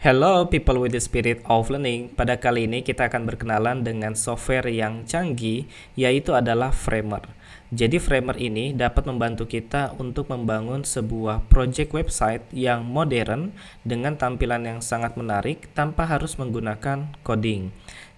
Hello people with the spirit of learning. Pada kali ini kita akan berkenalan dengan software yang canggih yaitu adalah Framer. Jadi framer ini dapat membantu kita untuk membangun sebuah project website yang modern dengan tampilan yang sangat menarik tanpa harus menggunakan coding.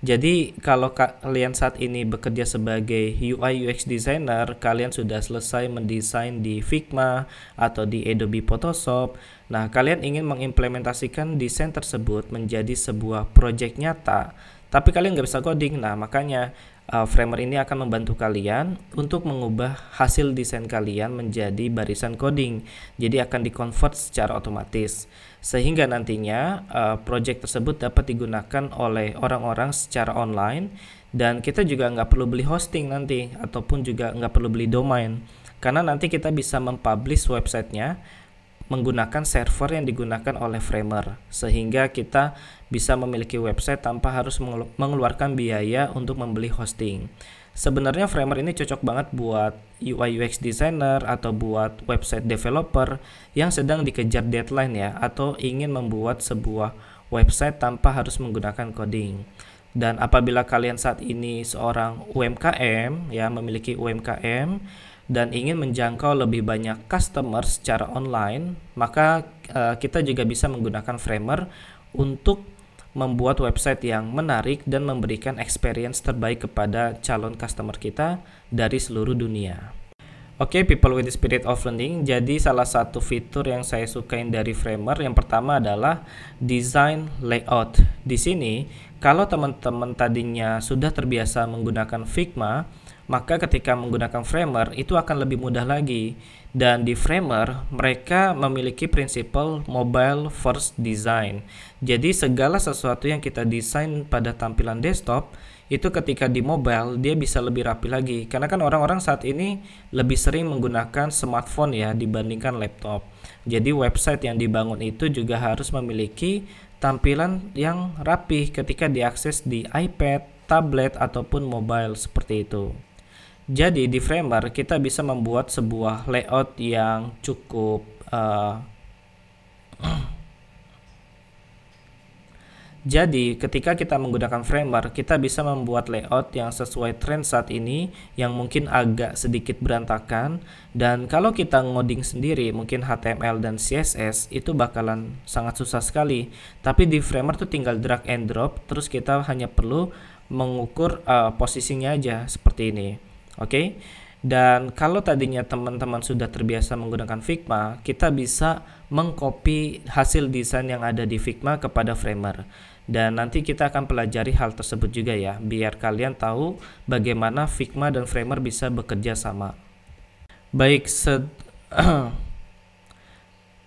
Jadi kalau kalian saat ini bekerja sebagai UI UX designer, kalian sudah selesai mendesain di Figma atau di Adobe Photoshop. Nah, kalian ingin mengimplementasikan desain tersebut menjadi sebuah project nyata tapi kalian nggak bisa coding nah makanya uh, framer ini akan membantu kalian untuk mengubah hasil desain kalian menjadi barisan coding. Jadi akan di-convert secara otomatis sehingga nantinya uh, project tersebut dapat digunakan oleh orang-orang secara online dan kita juga nggak perlu beli hosting nanti ataupun juga nggak perlu beli domain karena nanti kita bisa mempublish websitenya menggunakan server yang digunakan oleh framer sehingga kita bisa memiliki website tanpa harus mengeluarkan biaya untuk membeli hosting. Sebenarnya framer ini cocok banget buat UI UX designer atau buat website developer yang sedang dikejar deadline ya atau ingin membuat sebuah website tanpa harus menggunakan coding. Dan apabila kalian saat ini seorang UMKM ya memiliki UMKM dan ingin menjangkau lebih banyak customer secara online, maka uh, kita juga bisa menggunakan Framer untuk membuat website yang menarik dan memberikan experience terbaik kepada calon customer kita dari seluruh dunia. Oke, okay, people with the spirit of learning. Jadi salah satu fitur yang saya sukain dari Framer yang pertama adalah design layout. Di sini, kalau teman-teman tadinya sudah terbiasa menggunakan Figma, maka ketika menggunakan framer itu akan lebih mudah lagi. Dan di framer, mereka memiliki prinsipal mobile first design. Jadi segala sesuatu yang kita desain pada tampilan desktop, itu ketika di mobile dia bisa lebih rapi lagi. Karena kan orang-orang saat ini lebih sering menggunakan smartphone ya dibandingkan laptop. Jadi website yang dibangun itu juga harus memiliki tampilan yang rapi ketika diakses di iPad, tablet, ataupun mobile seperti itu. Jadi di Framer kita bisa membuat sebuah layout yang cukup uh, Jadi, ketika kita menggunakan Framer, kita bisa membuat layout yang sesuai tren saat ini, yang mungkin agak sedikit berantakan. Dan kalau kita ngoding sendiri, mungkin HTML dan CSS itu bakalan sangat susah sekali. Tapi di Framer tuh tinggal drag and drop, terus kita hanya perlu mengukur uh, posisinya aja seperti ini. Oke. Okay? Dan kalau tadinya teman-teman sudah terbiasa menggunakan Figma, kita bisa mengcopy hasil desain yang ada di Figma kepada Framer. Dan nanti kita akan pelajari hal tersebut juga ya, biar kalian tahu bagaimana Figma dan Framer bisa bekerja sama. Baik,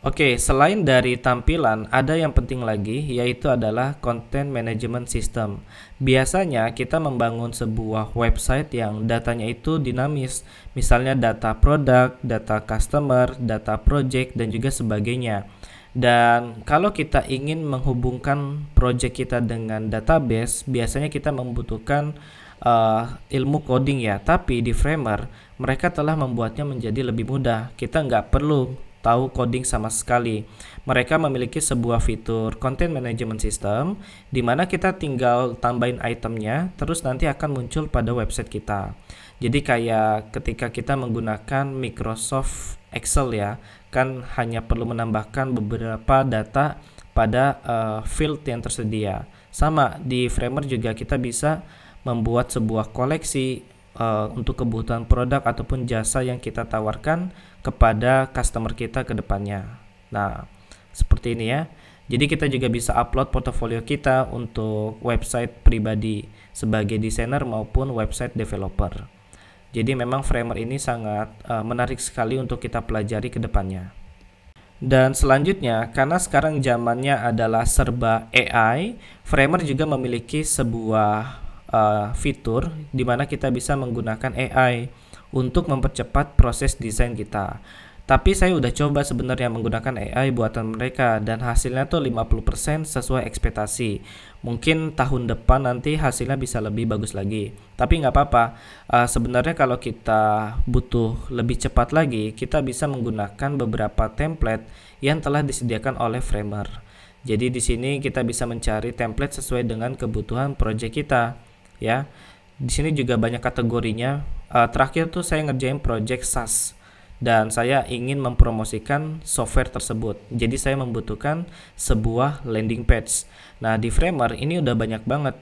Oke, selain dari tampilan, ada yang penting lagi yaitu adalah content management system. Biasanya kita membangun sebuah website yang datanya itu dinamis, misalnya data produk, data customer, data project dan juga sebagainya. Dan kalau kita ingin menghubungkan project kita dengan database, biasanya kita membutuhkan uh, ilmu coding ya, tapi di Framer mereka telah membuatnya menjadi lebih mudah. Kita nggak perlu tahu coding sama sekali. Mereka memiliki sebuah fitur content management system di mana kita tinggal tambahin itemnya terus nanti akan muncul pada website kita. Jadi kayak ketika kita menggunakan Microsoft Excel ya, kan hanya perlu menambahkan beberapa data pada uh, field yang tersedia. Sama di Framer juga kita bisa membuat sebuah koleksi Eh, untuk kebutuhan produk ataupun jasa yang kita tawarkan kepada customer kita ke depannya. Nah, seperti ini ya. Jadi kita juga bisa upload portofolio kita untuk website pribadi sebagai desainer maupun website developer. Jadi memang framer ini sangat uh, menarik sekali untuk kita pelajari ke depannya. Dan selanjutnya, karena sekarang zamannya adalah serba AI, Framer juga memiliki sebuah uh, fitur di mana kita bisa menggunakan AI untuk mempercepat proses desain kita. Tapi saya udah coba sebenarnya menggunakan AI buatan mereka dan hasilnya tuh 50% sesuai ekspektasi. Mungkin tahun depan nanti hasilnya bisa lebih bagus lagi. Tapi nggak apa-apa. Uh, sebenarnya kalau kita butuh lebih cepat lagi, kita bisa menggunakan beberapa template yang telah disediakan oleh framer. Jadi di sini kita bisa mencari template sesuai dengan kebutuhan project kita ya. Di sini juga banyak kategorinya. Uh, terakhir tuh saya ngerjain project SaaS dan saya ingin mempromosikan software tersebut. Jadi saya membutuhkan sebuah landing page. Nah, di Framer ini udah banyak banget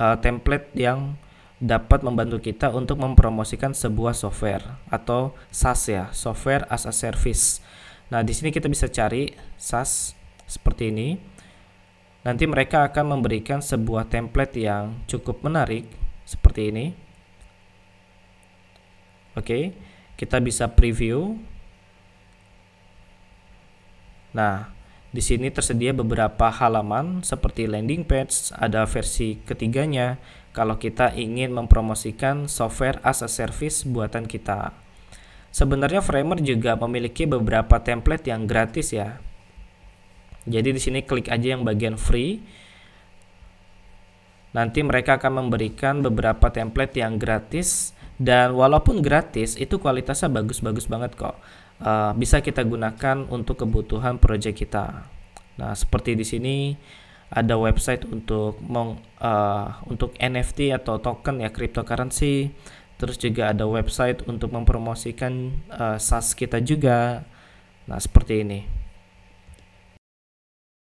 uh, template yang dapat membantu kita untuk mempromosikan sebuah software atau SaaS ya, software as a service. Nah, di sini kita bisa cari SaaS seperti ini. Nanti mereka akan memberikan sebuah template yang cukup menarik seperti ini. Oke, kita bisa preview. Nah, di sini tersedia beberapa halaman seperti landing page, ada versi ketiganya kalau kita ingin mempromosikan software as a service buatan kita. Sebenarnya Framer juga memiliki beberapa template yang gratis ya. Jadi di sini klik aja yang bagian free. Nanti mereka akan memberikan beberapa template yang gratis dan walaupun gratis itu kualitasnya bagus-bagus banget kok. Uh, bisa kita gunakan untuk kebutuhan project kita. Nah, seperti di sini ada website untuk meng, uh, untuk NFT atau token ya cryptocurrency. Terus juga ada website untuk mempromosikan uh, SaaS kita juga. Nah, seperti ini.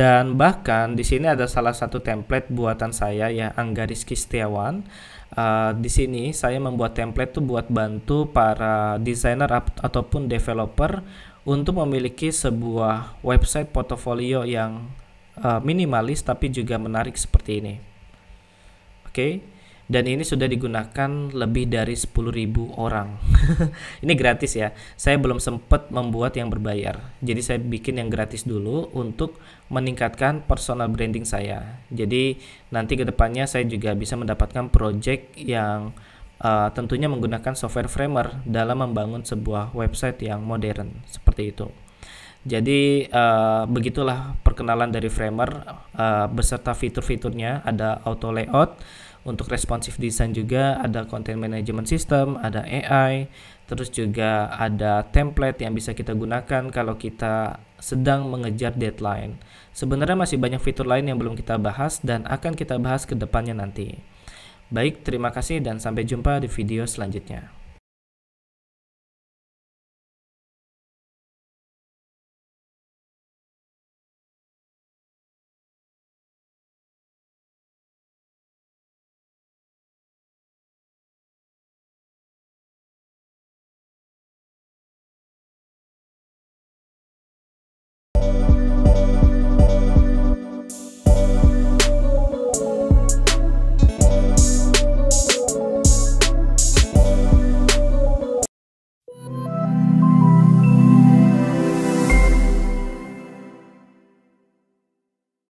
Dan bahkan di sini ada salah satu template buatan saya ya Angga Rizky Setiawan. Uh, di sini saya membuat template tuh buat bantu para desainer ataupun developer untuk memiliki sebuah website portofolio yang uh, minimalis tapi juga menarik seperti ini. Oke. Okay dan ini sudah digunakan lebih dari 10.000 orang. ini gratis ya. Saya belum sempat membuat yang berbayar. Jadi saya bikin yang gratis dulu untuk meningkatkan personal branding saya. Jadi nanti ke depannya saya juga bisa mendapatkan project yang uh, tentunya menggunakan software framer dalam membangun sebuah website yang modern seperti itu. Jadi uh, begitulah perkenalan dari Framer uh, beserta fitur-fiturnya ada auto layout untuk responsif desain juga ada content management system, ada AI, terus juga ada template yang bisa kita gunakan kalau kita sedang mengejar deadline. Sebenarnya masih banyak fitur lain yang belum kita bahas dan akan kita bahas ke depannya nanti. Baik, terima kasih dan sampai jumpa di video selanjutnya.